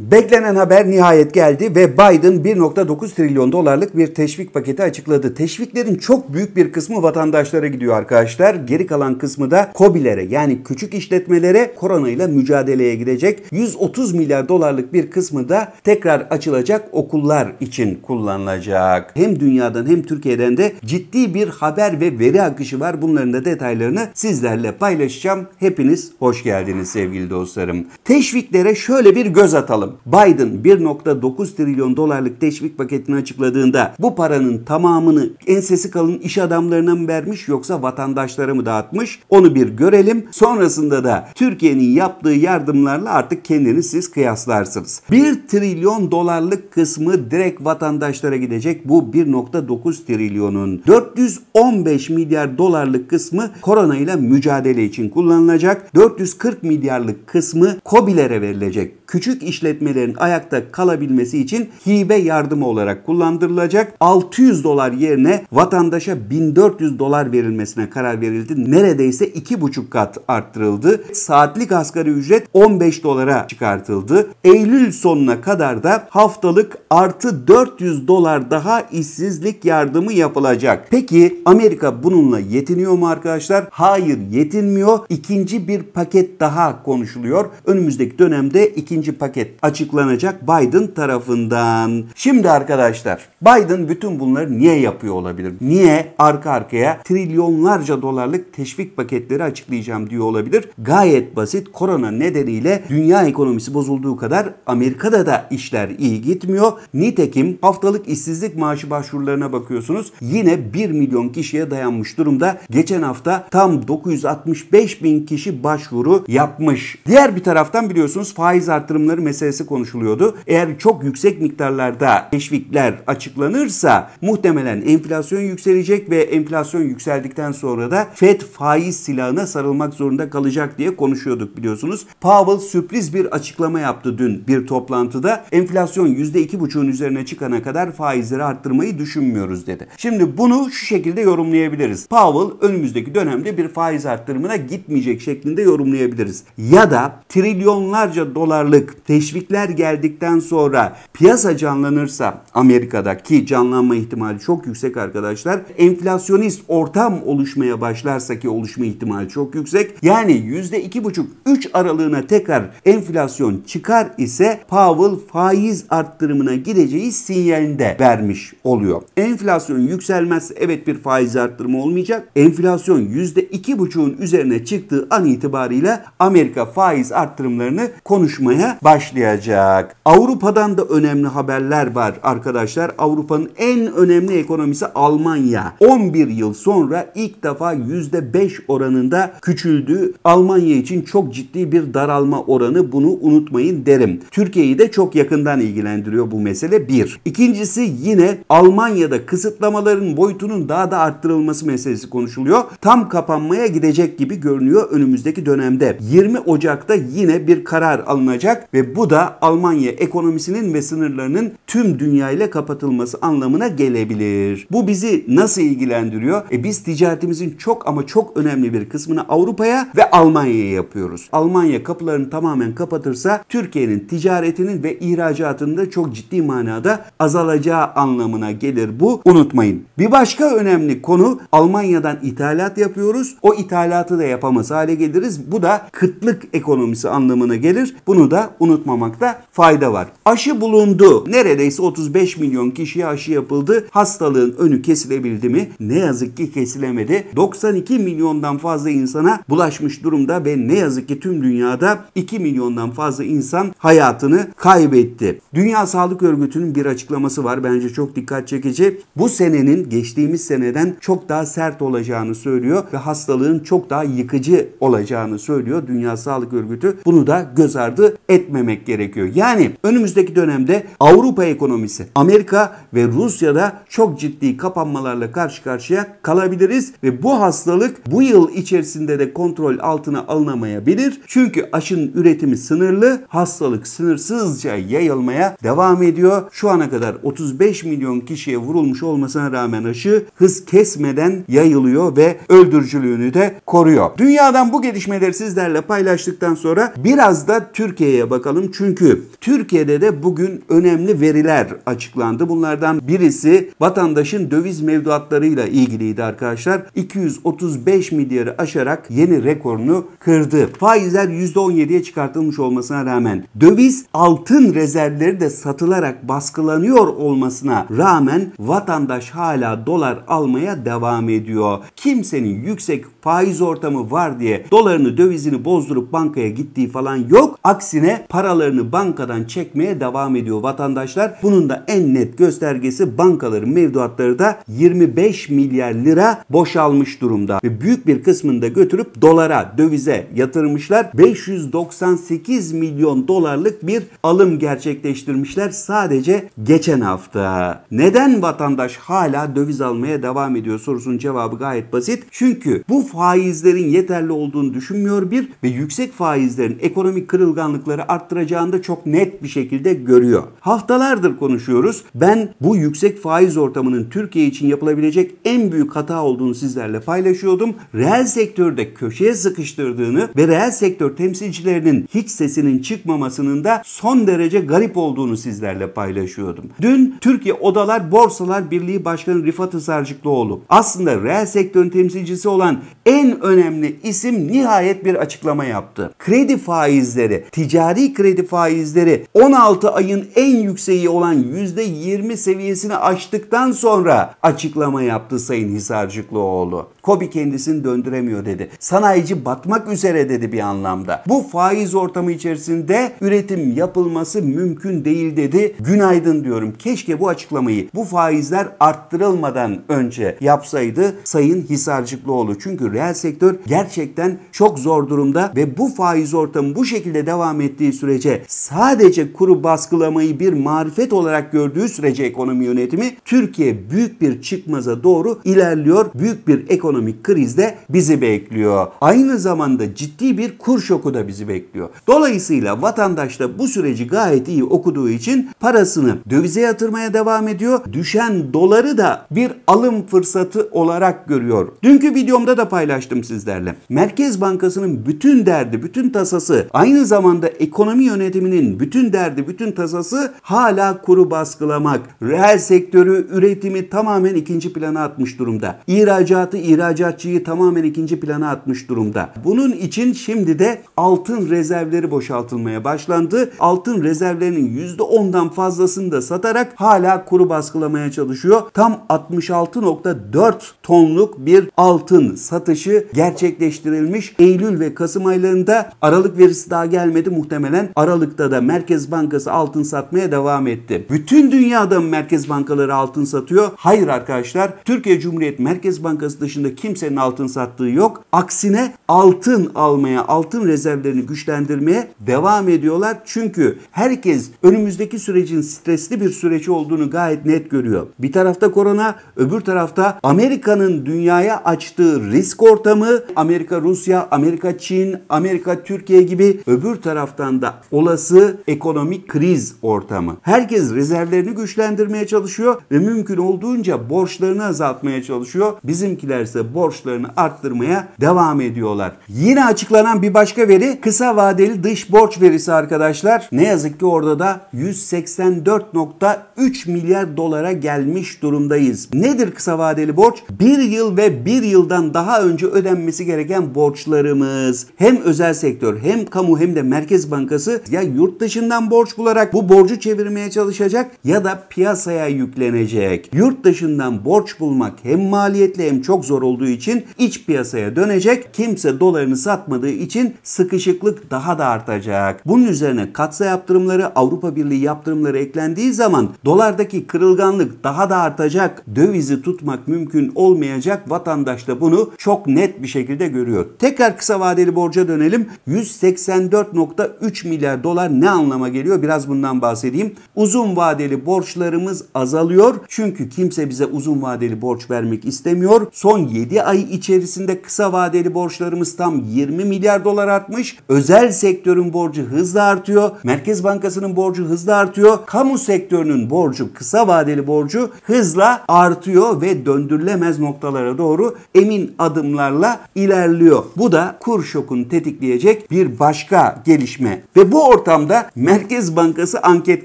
Beklenen haber nihayet geldi ve Biden 1.9 trilyon dolarlık bir teşvik paketi açıkladı. Teşviklerin çok büyük bir kısmı vatandaşlara gidiyor arkadaşlar. Geri kalan kısmı da COBİ'lere yani küçük işletmelere koronayla mücadeleye gidecek. 130 milyar dolarlık bir kısmı da tekrar açılacak okullar için kullanılacak. Hem dünyadan hem Türkiye'den de ciddi bir haber ve veri akışı var. Bunların da detaylarını sizlerle paylaşacağım. Hepiniz hoş geldiniz sevgili dostlarım. Teşviklere şöyle bir göz atalım. Biden 1.9 trilyon dolarlık teşvik paketini açıkladığında bu paranın tamamını ensesi kalın iş adamlarına mı vermiş yoksa vatandaşlara mı dağıtmış? Onu bir görelim. Sonrasında da Türkiye'nin yaptığı yardımlarla artık kendini siz kıyaslarsınız. 1 trilyon dolarlık kısmı direkt vatandaşlara gidecek bu 1.9 trilyonun. 415 milyar dolarlık kısmı korona ile mücadele için kullanılacak. 440 milyarlık kısmı COBİ'lere verilecek küçük işletmelerin ayakta kalabilmesi için hibe yardımı olarak kullandırılacak. 600 dolar yerine vatandaşa 1400 dolar verilmesine karar verildi. Neredeyse 2,5 kat arttırıldı. Saatlik asgari ücret 15 dolara çıkartıldı. Eylül sonuna kadar da haftalık artı 400 dolar daha işsizlik yardımı yapılacak. Peki Amerika bununla yetiniyor mu arkadaşlar? Hayır yetinmiyor. İkinci bir paket daha konuşuluyor. Önümüzdeki dönemde ikinci ikinci paket açıklanacak Biden tarafından. Şimdi arkadaşlar Biden bütün bunları niye yapıyor olabilir? Niye arka arkaya trilyonlarca dolarlık teşvik paketleri açıklayacağım diyor olabilir? Gayet basit. Korona nedeniyle dünya ekonomisi bozulduğu kadar Amerika'da da işler iyi gitmiyor. Nitekim haftalık işsizlik maaşı başvurularına bakıyorsunuz. Yine 1 milyon kişiye dayanmış durumda. Geçen hafta tam 965 bin kişi başvuru yapmış. Diğer bir taraftan biliyorsunuz faiz arttı artırımları meselesi konuşuluyordu. Eğer çok yüksek miktarlarda teşvikler açıklanırsa muhtemelen enflasyon yükselecek ve enflasyon yükseldikten sonra da FED faiz silahına sarılmak zorunda kalacak diye konuşuyorduk biliyorsunuz. Powell sürpriz bir açıklama yaptı dün bir toplantıda. Enflasyon %2,5'un üzerine çıkana kadar faizleri arttırmayı düşünmüyoruz dedi. Şimdi bunu şu şekilde yorumlayabiliriz. Powell önümüzdeki dönemde bir faiz arttırımına gitmeyecek şeklinde yorumlayabiliriz. Ya da trilyonlarca dolarlık baskıcılık, teşvikler geldikten sonra piyasa canlanırsa Amerika'daki canlanma ihtimali çok yüksek arkadaşlar. Enflasyonist ortam oluşmaya başlarsa ki oluşma ihtimali çok yüksek. Yani %2,5-3 aralığına tekrar enflasyon çıkar ise Powell faiz arttırımına gideceği sinyalinde vermiş oluyor. Enflasyon yükselmez evet bir faiz arttırımı olmayacak. Enflasyon %2,5'un üzerine çıktığı an itibariyle Amerika faiz arttırımlarını konuşmaya başlayacak. Avrupa'dan da önemli haberler var arkadaşlar. Avrupa'nın en önemli ekonomisi Almanya. 11 yıl sonra ilk defa %5 oranında küçüldü. Almanya için çok ciddi bir daralma oranı bunu unutmayın derim. Türkiye'yi de çok yakından ilgilendiriyor bu mesele bir. İkincisi yine Almanya'da kısıtlamaların boyutunun daha da arttırılması meselesi konuşuluyor. Tam kapanmaya gidecek gibi görünüyor önümüzdeki dönemde. 20 Ocak'ta yine bir karar alınacak olacak ve bu da Almanya ekonomisinin ve sınırlarının tüm dünya ile kapatılması anlamına gelebilir. Bu bizi nasıl ilgilendiriyor? E biz ticaretimizin çok ama çok önemli bir kısmını Avrupa'ya ve Almanya'ya yapıyoruz. Almanya kapılarını tamamen kapatırsa Türkiye'nin ticaretinin ve ihracatının da çok ciddi manada azalacağı anlamına gelir bu. Unutmayın. Bir başka önemli konu Almanya'dan ithalat yapıyoruz. O ithalatı da yapamaz hale geliriz. Bu da kıtlık ekonomisi anlamına gelir. Bunu da da unutmamakta fayda var. Aşı bulundu. Neredeyse 35 milyon kişiye aşı yapıldı. Hastalığın önü kesilebildi mi? Ne yazık ki kesilemedi. 92 milyondan fazla insana bulaşmış durumda ve ne yazık ki tüm dünyada 2 milyondan fazla insan hayatını kaybetti. Dünya Sağlık Örgütü'nün bir açıklaması var. Bence çok dikkat çekici. Bu senenin geçtiğimiz seneden çok daha sert olacağını söylüyor ve hastalığın çok daha yıkıcı olacağını söylüyor Dünya Sağlık Örgütü. Bunu da göz ardı etmemek gerekiyor. Yani önümüzdeki dönemde Avrupa ekonomisi Amerika ve Rusya'da çok ciddi kapanmalarla karşı karşıya kalabiliriz ve bu hastalık bu yıl içerisinde de kontrol altına alınamayabilir. Çünkü aşının üretimi sınırlı, hastalık sınırsızca yayılmaya devam ediyor. Şu ana kadar 35 milyon kişiye vurulmuş olmasına rağmen aşı hız kesmeden yayılıyor ve öldürücülüğünü de koruyor. Dünyadan bu gelişmeleri sizlerle paylaştıktan sonra biraz da Türkiye'ye Türkiye'ye bakalım. Çünkü Türkiye'de de bugün önemli veriler açıklandı. Bunlardan birisi vatandaşın döviz mevduatlarıyla ilgiliydi arkadaşlar. 235 milyarı aşarak yeni rekorunu kırdı. Faizler %17'ye çıkartılmış olmasına rağmen döviz altın rezervleri de satılarak baskılanıyor olmasına rağmen vatandaş hala dolar almaya devam ediyor. Kimsenin yüksek faiz ortamı var diye dolarını dövizini bozdurup bankaya gittiği falan yok. Aksine paralarını bankadan çekmeye devam ediyor vatandaşlar. Bunun da en net göstergesi bankaların mevduatları da 25 milyar lira boşalmış durumda. Ve büyük bir kısmını da götürüp dolara, dövize yatırmışlar. 598 milyon dolarlık bir alım gerçekleştirmişler sadece geçen hafta. Neden vatandaş hala döviz almaya devam ediyor sorusunun cevabı gayet basit. Çünkü bu faizlerin yeterli olduğunu düşünmüyor bir ve yüksek faizlerin ekonomik kırılganlıkları arttıracağını da çok net bir şekilde görüyor. Haftalardır konuşuyoruz. Ben bu yüksek faiz ortamının Türkiye için yapılabilecek en büyük hata olduğunu sizlerle paylaşıyordum. Reel sektörde köşeye sıkıştırdığını ve reel sektör temsilcilerinin hiç sesinin çıkmamasının da son derece garip olduğunu sizlerle paylaşıyordum. Dün Türkiye Odalar Borsalar Birliği Başkanı Rifat Hisarcıklıoğlu aslında reel sektörün temsilcisi olan en önemli isim nihayet bir açıklama yaptı. Kredi faizleri, ticari kredi faizleri 16 ayın en yükseği olan %20 seviyesini aştıktan sonra açıklama yaptı Sayın Hisarcıklıoğlu. Kobi kendisini döndüremiyor dedi. Sanayici batmak üzere dedi bir anlamda. Bu faiz ortamı içerisinde üretim yapılması mümkün değil dedi. Günaydın diyorum. Keşke bu açıklamayı bu faizler arttırılmadan önce yapsaydı Sayın Hisarcıklıoğlu. Çünkü reel sektör gerçekten çok zor durumda ve bu faiz ortamı bu şekilde devam ettiği sürece sadece kuru baskılamayı bir marifet olarak gördüğü sürece ekonomi yönetimi Türkiye büyük bir çıkmaza doğru ilerliyor. Büyük bir ekonomik kriz de bizi bekliyor. Aynı zamanda ciddi bir kur şoku da bizi bekliyor. Dolayısıyla vatandaş da bu süreci gayet iyi okuduğu için parasını dövize yatırmaya devam ediyor. Düşen doları da bir alım fırsatı olarak görüyor. Dünkü videomda da paylaştım paylaştım sizlerle. Merkez Bankası'nın bütün derdi, bütün tasası, aynı zamanda ekonomi yönetiminin bütün derdi, bütün tasası hala kuru baskılamak. Reel sektörü, üretimi tamamen ikinci plana atmış durumda. İhracatı, ihracatçıyı tamamen ikinci plana atmış durumda. Bunun için şimdi de altın rezervleri boşaltılmaya başlandı. Altın rezervlerinin %10'dan fazlasını da satarak hala kuru baskılamaya çalışıyor. Tam 66.4 tonluk bir altın satın artışı gerçekleştirilmiş. Eylül ve Kasım aylarında Aralık verisi daha gelmedi muhtemelen. Aralık'ta da Merkez Bankası altın satmaya devam etti. Bütün dünyada Merkez Bankaları altın satıyor? Hayır arkadaşlar. Türkiye Cumhuriyet Merkez Bankası dışında kimsenin altın sattığı yok. Aksine altın almaya, altın rezervlerini güçlendirmeye devam ediyorlar. Çünkü herkes önümüzdeki sürecin stresli bir süreç olduğunu gayet net görüyor. Bir tarafta korona, öbür tarafta Amerika'nın dünyaya açtığı risk baskı ortamı Amerika Rusya, Amerika Çin, Amerika Türkiye gibi öbür taraftan da olası ekonomik kriz ortamı. Herkes rezervlerini güçlendirmeye çalışıyor ve mümkün olduğunca borçlarını azaltmaya çalışıyor. Bizimkilerse borçlarını arttırmaya devam ediyorlar. Yine açıklanan bir başka veri kısa vadeli dış borç verisi arkadaşlar. Ne yazık ki orada da 184.3 milyar dolara gelmiş durumdayız. Nedir kısa vadeli borç? Bir yıl ve bir yıldan daha önce önce ödenmesi gereken borçlarımız. Hem özel sektör hem kamu hem de Merkez Bankası ya yurt dışından borç bularak bu borcu çevirmeye çalışacak ya da piyasaya yüklenecek. Yurt dışından borç bulmak hem maliyetli hem çok zor olduğu için iç piyasaya dönecek. Kimse dolarını satmadığı için sıkışıklık daha da artacak. Bunun üzerine katsa yaptırımları Avrupa Birliği yaptırımları eklendiği zaman dolardaki kırılganlık daha da artacak. Dövizi tutmak mümkün olmayacak. Vatandaş da bunu çok çok net bir şekilde görüyor. Tekrar kısa vadeli borca dönelim. 184.3 milyar dolar ne anlama geliyor? Biraz bundan bahsedeyim. Uzun vadeli borçlarımız azalıyor. Çünkü kimse bize uzun vadeli borç vermek istemiyor. Son 7 ay içerisinde kısa vadeli borçlarımız tam 20 milyar dolar artmış. Özel sektörün borcu hızla artıyor. Merkez Bankası'nın borcu hızla artıyor. Kamu sektörünün borcu, kısa vadeli borcu hızla artıyor ve döndürülemez noktalara doğru emin adım adımlarla ilerliyor. Bu da kur şokunu tetikleyecek bir başka gelişme. Ve bu ortamda Merkez Bankası anket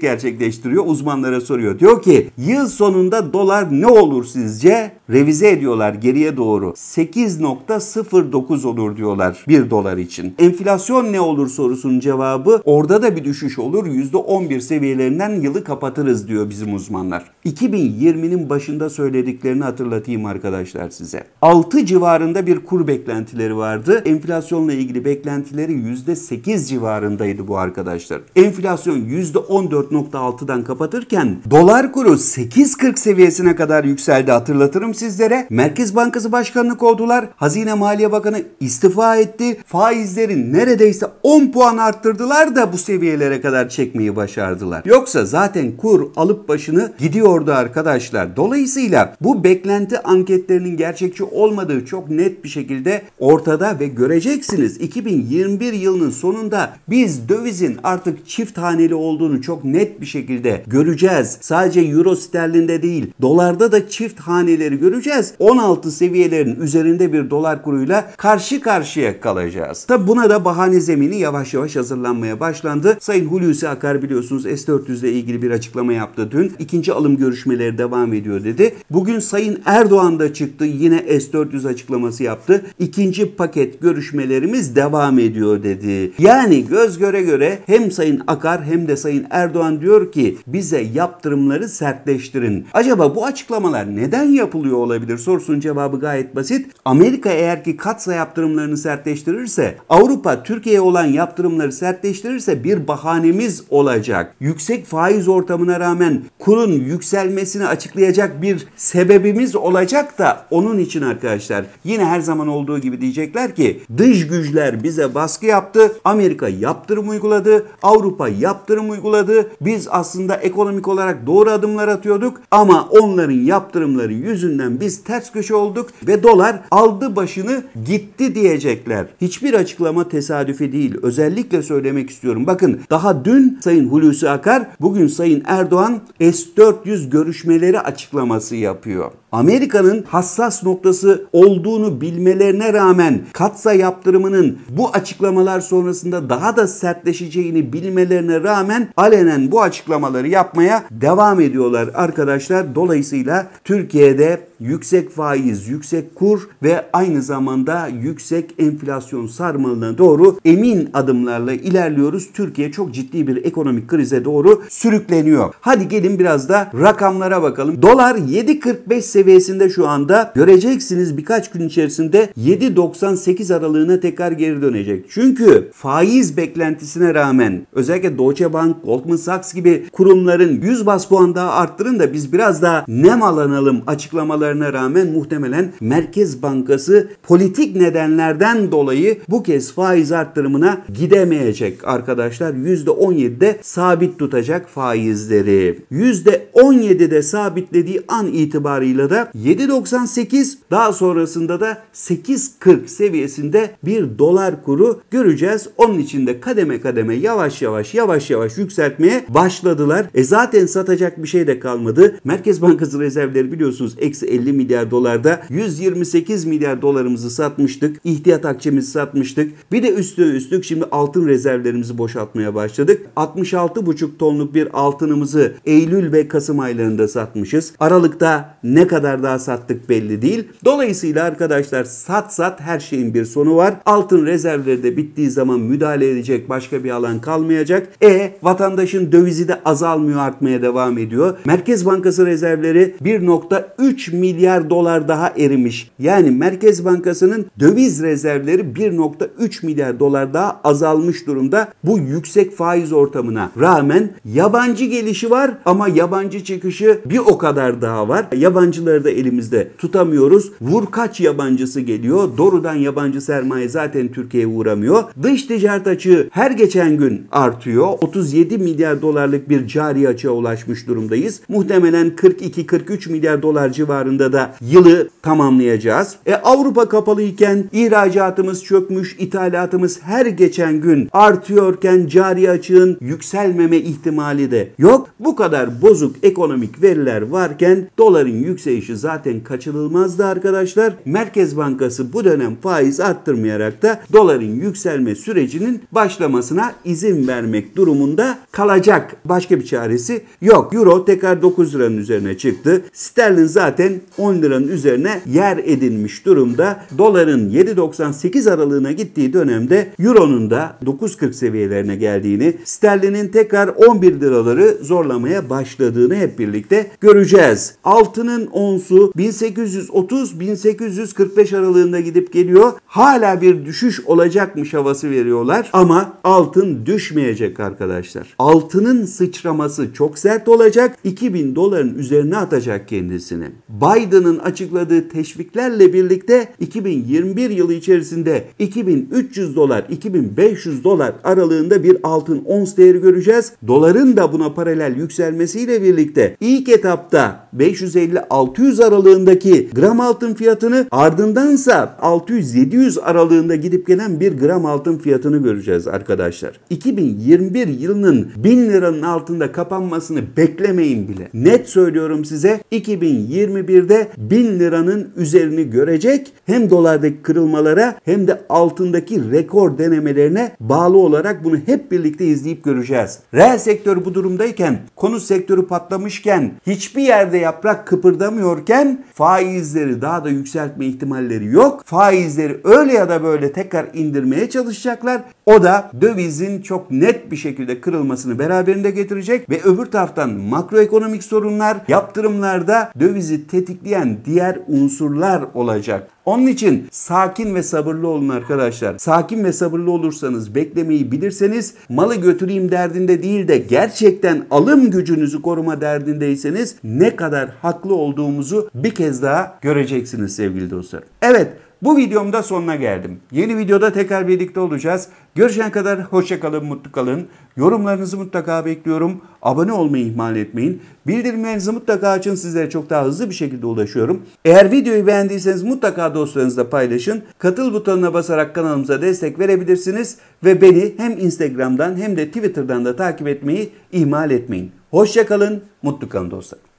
gerçekleştiriyor. Uzmanlara soruyor. Diyor ki yıl sonunda dolar ne olur sizce? Revize ediyorlar geriye doğru. 8.09 olur diyorlar 1 dolar için. Enflasyon ne olur sorusunun cevabı orada da bir düşüş olur. %11 seviyelerinden yılı kapatırız diyor bizim uzmanlar. 2020'nin başında söylediklerini hatırlatayım arkadaşlar size. 6 civarında başında bir kur beklentileri vardı. Enflasyonla ilgili beklentileri %8 civarındaydı bu arkadaşlar. Enflasyon %14.6'dan kapatırken dolar kuru 8.40 seviyesine kadar yükseldi hatırlatırım sizlere. Merkez Bankası Başkanı'nı kovdular. Hazine Maliye Bakanı istifa etti. faizlerin neredeyse 10 puan arttırdılar da bu seviyelere kadar çekmeyi başardılar. Yoksa zaten kur alıp başını gidiyordu arkadaşlar. Dolayısıyla bu beklenti anketlerinin gerçekçi olmadığı çok net bir şekilde ortada ve göreceksiniz. 2021 yılının sonunda biz dövizin artık çift haneli olduğunu çok net bir şekilde göreceğiz. Sadece euro sterlinde değil dolarda da çift haneleri göreceğiz. 16 seviyelerin üzerinde bir dolar kuruyla karşı karşıya kalacağız. Tabi buna da bahane zemini yavaş yavaş hazırlanmaya başlandı. Sayın Hulusi Akar biliyorsunuz S-400 ile ilgili bir açıklama yaptı dün. İkinci alım görüşmeleri devam ediyor dedi. Bugün Sayın Erdoğan da çıktı yine S-400 açıklaması açıklaması yaptı. İkinci paket görüşmelerimiz devam ediyor dedi. Yani göz göre göre hem Sayın Akar hem de Sayın Erdoğan diyor ki bize yaptırımları sertleştirin. Acaba bu açıklamalar neden yapılıyor olabilir sorusunun cevabı gayet basit. Amerika eğer ki katsa yaptırımlarını sertleştirirse Avrupa Türkiye'ye olan yaptırımları sertleştirirse bir bahanemiz olacak. Yüksek faiz ortamına rağmen kurun yükselmesini açıklayacak bir sebebimiz olacak da onun için arkadaşlar yine yine her zaman olduğu gibi diyecekler ki dış güçler bize baskı yaptı. Amerika yaptırım uyguladı. Avrupa yaptırım uyguladı. Biz aslında ekonomik olarak doğru adımlar atıyorduk ama onların yaptırımları yüzünden biz ters köşe olduk ve dolar aldı başını gitti diyecekler. Hiçbir açıklama tesadüfi değil. Özellikle söylemek istiyorum. Bakın daha dün Sayın Hulusi Akar, bugün Sayın Erdoğan S-400 görüşmeleri açıklaması yapıyor. Amerika'nın hassas noktası olduğunu olduğunu bilmelerine rağmen katsa yaptırımının bu açıklamalar sonrasında daha da sertleşeceğini bilmelerine rağmen alenen bu açıklamaları yapmaya devam ediyorlar arkadaşlar. Dolayısıyla Türkiye'de yüksek faiz, yüksek kur ve aynı zamanda yüksek enflasyon sarmalına doğru emin adımlarla ilerliyoruz. Türkiye çok ciddi bir ekonomik krize doğru sürükleniyor. Hadi gelin biraz da rakamlara bakalım. Dolar 7.45 seviyesinde şu anda. Göreceksiniz birkaç gün içerisinde 7.98 aralığına tekrar geri dönecek. Çünkü faiz beklentisine rağmen özellikle Deutsche Bank, Goldman Sachs gibi kurumların 100 bas puan daha arttırın da biz biraz daha nem alanalım açıklamaları olmalarına rağmen muhtemelen Merkez Bankası politik nedenlerden dolayı bu kez faiz arttırımına gidemeyecek arkadaşlar. %17'de sabit tutacak faizleri. %17'de sabitlediği an itibarıyla da 7.98 daha sonrasında da 8.40 seviyesinde bir dolar kuru göreceğiz. Onun için de kademe kademe yavaş yavaş yavaş yavaş yükseltmeye başladılar. E zaten satacak bir şey de kalmadı. Merkez Bankası rezervleri biliyorsunuz eksi 50 milyar dolarda 128 milyar dolarımızı satmıştık. İhtiyat akçemizi satmıştık. Bir de üstüne üstlük şimdi altın rezervlerimizi boşaltmaya başladık. 66,5 tonluk bir altınımızı Eylül ve Kasım aylarında satmışız. Aralıkta ne kadar daha sattık belli değil. Dolayısıyla arkadaşlar sat sat her şeyin bir sonu var. Altın rezervleri de bittiği zaman müdahale edecek başka bir alan kalmayacak. E vatandaşın dövizi de azalmıyor artmaya devam ediyor. Merkez Bankası rezervleri 1.3 milyar milyar dolar daha erimiş. Yani Merkez Bankası'nın döviz rezervleri 1.3 milyar dolar daha azalmış durumda. Bu yüksek faiz ortamına rağmen yabancı gelişi var ama yabancı çıkışı bir o kadar daha var. Yabancıları da elimizde tutamıyoruz. vur kaç yabancısı geliyor. Doğrudan yabancı sermaye zaten Türkiye'ye uğramıyor. Dış ticaret açığı her geçen gün artıyor. 37 milyar dolarlık bir cari açığa ulaşmış durumdayız. Muhtemelen 42-43 milyar dolar civarında anlamda da yılı tamamlayacağız. E Avrupa kapalıyken ihracatımız çökmüş, ithalatımız her geçen gün artıyorken cari açığın yükselmeme ihtimali de yok. Bu kadar bozuk ekonomik veriler varken doların yükselişi zaten kaçınılmazdı arkadaşlar. Merkez Bankası bu dönem faiz arttırmayarak da doların yükselme sürecinin başlamasına izin vermek durumunda kalacak. Başka bir çaresi yok. Euro tekrar 9 liranın üzerine çıktı. Sterlin zaten 10 liranın üzerine yer edinmiş durumda. Doların 7.98 aralığına gittiği dönemde Euro'nun da 9.40 seviyelerine geldiğini, sterlinin tekrar 11 liraları zorlamaya başladığını hep birlikte göreceğiz. Altının onsu 1830-1845 aralığında gidip geliyor. Hala bir düşüş olacakmış havası veriyorlar ama altın düşmeyecek arkadaşlar. Altının sıçraması çok sert olacak. 2000 doların üzerine atacak kendisini. Bay Biden'ın açıkladığı teşviklerle birlikte 2021 yılı içerisinde 2300 dolar 2500 dolar aralığında bir altın ons değeri göreceğiz. Doların da buna paralel yükselmesiyle birlikte ilk etapta 550-600 aralığındaki gram altın fiyatını ardındansa 600-700 aralığında gidip gelen bir gram altın fiyatını göreceğiz arkadaşlar. 2021 yılının 1000 liranın altında kapanmasını beklemeyin bile. Net söylüyorum size 2021 takdirde 1000 liranın üzerini görecek. Hem dolardaki kırılmalara hem de altındaki rekor denemelerine bağlı olarak bunu hep birlikte izleyip göreceğiz. Reel sektör bu durumdayken, konut sektörü patlamışken, hiçbir yerde yaprak kıpırdamıyorken faizleri daha da yükseltme ihtimalleri yok. Faizleri öyle ya da böyle tekrar indirmeye çalışacaklar. O da dövizin çok net bir şekilde kırılmasını beraberinde getirecek ve öbür taraftan makroekonomik sorunlar, yaptırımlarda dövizi tetikleyebilecek tetikleyen diğer unsurlar olacak. Onun için sakin ve sabırlı olun arkadaşlar. Sakin ve sabırlı olursanız, beklemeyi bilirseniz, malı götüreyim derdinde değil de gerçekten alım gücünüzü koruma derdindeyseniz ne kadar haklı olduğumuzu bir kez daha göreceksiniz sevgili dostlar. Evet, bu videomda sonuna geldim. Yeni videoda tekrar birlikte olacağız. Görüşene kadar hoşçakalın, mutlu kalın. Yorumlarınızı mutlaka bekliyorum. Abone olmayı ihmal etmeyin. Bildirimlerinizi mutlaka açın. Sizlere çok daha hızlı bir şekilde ulaşıyorum. Eğer videoyu beğendiyseniz mutlaka dostlarınızla paylaşın. Katıl butonuna basarak kanalımıza destek verebilirsiniz. Ve beni hem Instagram'dan hem de Twitter'dan da takip etmeyi ihmal etmeyin. Hoşçakalın, mutlu kalın dostlar.